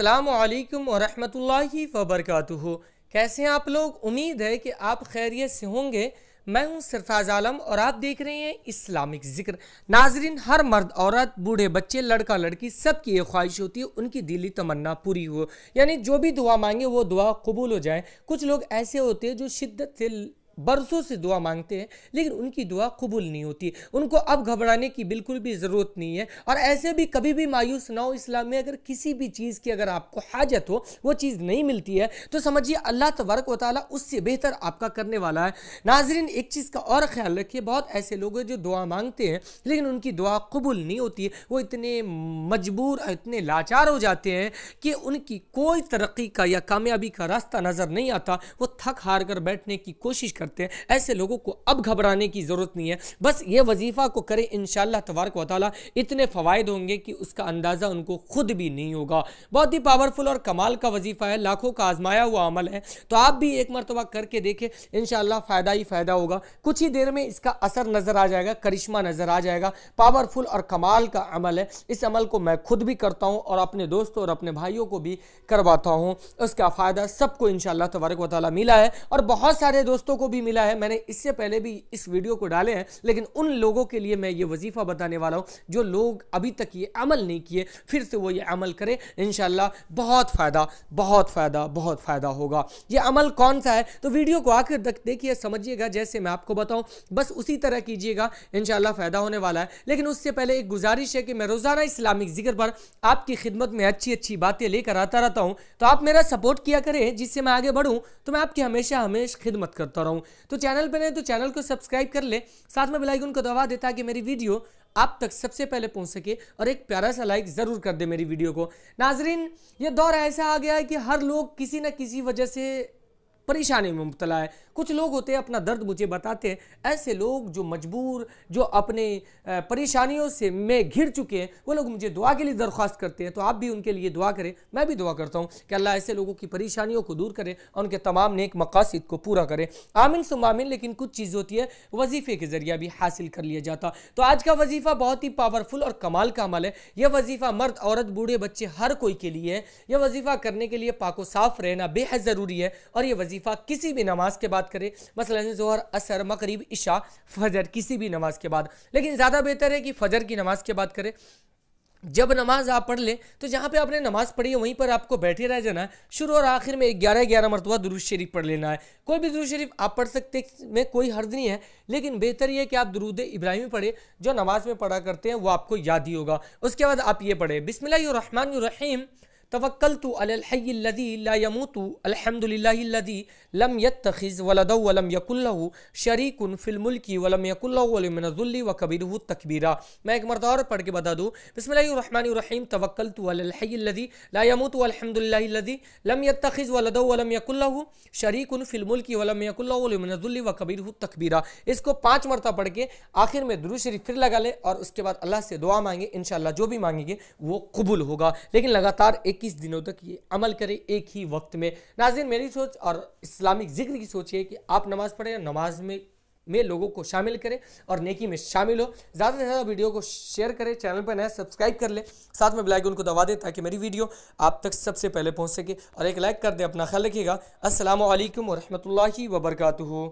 अल्लाम वरहमतुल्लाहि वबरकातुहु कैसे हैं आप लोग उम्मीद है कि आप खैरियत से होंगे मैं हूं सरफराज आलम और आप देख रहे हैं इस्लामिक जिक्र नाजरीन हर मर्द औरत बूढ़े बच्चे लड़का लड़की सब की ये ख्वाहिश होती है उनकी दिली तमन्ना पूरी हो यानी जो भी दुआ मांगे वो दुआ कबूल हो जाए कुछ लोग ऐसे होते हैं जो शिद्दत से बरसों से दुआ मांगते हैं लेकिन उनकी दुआ कबूल नहीं होती उनको अब घबराने की बिल्कुल भी ज़रूरत नहीं है और ऐसे भी कभी भी मायूस ना हो इस्लाम में अगर किसी भी चीज़ की अगर आपको हाजत हो वो चीज़ नहीं मिलती है तो समझिए अल्लाह तबरक व ताली उससे बेहतर आपका करने वाला है नाजरीन एक चीज़ का और ख्याल रखिए बहुत ऐसे लोग हैं जो दुआ मांगते हैं लेकिन उनकी दुआ कबूल नहीं होती वो इतने मजबूर इतने लाचार हो जाते हैं कि उनकी कोई तरक्की का या कामयाबी का रास्ता नज़र नहीं आता वो थक हार कर बैठने की कोशिश कर करते हैं ऐसे लोगों को अब घबराने की ज़रूरत नहीं है बस ये वजीफ़ा को करें इन तबारक वाली इतने फ़वाद होंगे कि उसका अंदाज़ा उनको खुद भी नहीं होगा बहुत ही पावरफुल और कमाल का वजीफ़ा है लाखों का आजमाया हुआ अमल है तो आप भी एक मरतबा करके देखें इन फ़ायदा ही फ़ायदा होगा कुछ ही देर में इसका असर नज़र आ जाएगा करिश्मा नज़र आ जाएगा पावरफुल और कमाल का अमल है इस अमल को मैं खुद भी करता हूँ और अपने दोस्तों और अपने भाइयों को भी करवाता हूँ उसका फ़ायदा सबको इन तबारक वाली मिला है और बहुत सारे दोस्तों को भी मिला है मैंने इससे पहले भी इस वीडियो को डाले हैं लेकिन उन लोगों के लिए मैं ये वजीफ़ा बताने वाला हूँ जो लोग अभी तक ये अमल नहीं किए फिर से वो ये अमल करें इन बहुत फ़ायदा बहुत फ़ायदा बहुत फ़ायदा होगा ये अमल कौन सा है तो वीडियो को आखिर तक देखिए समझिएगा जैसे मैं आपको बताऊँ बस उसी तरह कीजिएगा इन फ़ायदा होने वाला है लेकिन उससे पहले एक गुजारिश है कि मैं रोज़ाना इस्लामिक जिक्र पर आपकी खिदमत में अच्छी अच्छी बातें लेकर आता रहता हूँ तो आप मेरा सपोर्ट किया करें जिससे मैं आगे बढ़ूँ तो मैं आपकी हमेशा हमेशा खिदमत करता रहूँ तो चैनल पर नहीं तो चैनल को सब्सक्राइब कर ले साथ में बेलाइकन को दबा देता कि मेरी वीडियो आप तक सबसे पहले पहुंच सके और एक प्यारा सा लाइक ज़रूर कर दे मेरी वीडियो को नाजरीन ये दौर ऐसा आ गया है कि हर लोग किसी न किसी वजह से परेशानी में मुबतला है कुछ लोग होते हैं अपना दर्द मुझे बताते हैं ऐसे लोग जो मजबूर जो अपने परेशानियों से में घिर चुके हैं वो लोग मुझे दुआ के लिए दरख्वास्त करते हैं तो आप भी उनके लिए दुआ करें मैं भी दुआ करता हूँ कि अल्लाह ऐसे लोगों की परेशानियों को दूर करें और उनके तमाम नेक मकासद को पूरा करें आमिन सुमामिन लेकिन कुछ चीज़ होती है वजीफ़े के ज़रिए भी हासिल कर लिया जाता तो आज का वजीफ़ा बहुत ही पावरफुल और कमाल का अमल है यह वजीफ़ा मर्द औरत बूढ़े बच्चे हर कोई के लिए है यह वजीफ़ा करने के लिए पाको साफ़ रहना बेहद ज़रूरी है और यह वजीफ़ा किसी भी नमाज के बाद करें मसलन जोहर असर मकरीब इशा फजर किसी भी नमाज के बाद लेकिन ज़्यादा बेहतर है कि फजर की नमाज के बाद करें जब नमाज आप पढ़ लें तो जहाँ पे आपने नमाज पढ़ी है वहीं पर आपको बैठे रह जाना है शुरू और आखिर में ग्यारह ग्यारह मरतबा दुरुज शरीफ पढ़ लेना है कोई भी दुरुज शरीफ आप पढ़ सकते में कोई हर्ज नहीं है लेकिन बेहतर यह कि आप दरूद इब्राहिमी पढ़े जो नमाज में पढ़ा करते हैं वो आपको याद ही होगा उसके बाद आप ये पढ़े बिसमिल्लर तवक्ल तो अलहदी लमूतु अलहमदिल्लादी लम यतखिज़ वलद वलम यकुल्ल शरीकन फिलमुल्की वलम यकुल्लमिनजुल्ली व कबीर तकबीरा मैं एक और पढ़ के बता दूँ बसमीम तवक्ल तो अलहदी लमूतु अलहमदिल्लादी लम यतखिज़ वलद वलम यकुल्ल शरीकन फिलमुल्की वलम यकुल्लमिनजुल्ली व कबीर तकबीरा इसको पाँच मरतबा पढ़ के आखिर में दुरू शरीफ फिर लगा लें और उसके बाद अल्लाह से दुआ मांगे इन जो भी मांगेंगे वो कबूल होगा लेकिन लगातार एक इक्कीस दिनों तक ये अमल करें एक ही वक्त में नाजिन मेरी सोच और इस्लामिक जिक्र की सोच ये कि आप नमाज़ पढ़ें नमाज में में लोगों को शामिल करें और नेकी में शामिल हो ज़्यादा से ज़्यादा वीडियो को शेयर करें चैनल पर नया सब्सक्राइब कर लें साथ में ब्लैक को दबा दें ताकि मेरी वीडियो आप तक सबसे पहले पहुँच सके और एक लाइक कर दें अपना ख्याल रखिएगा असल वरहमल वर्का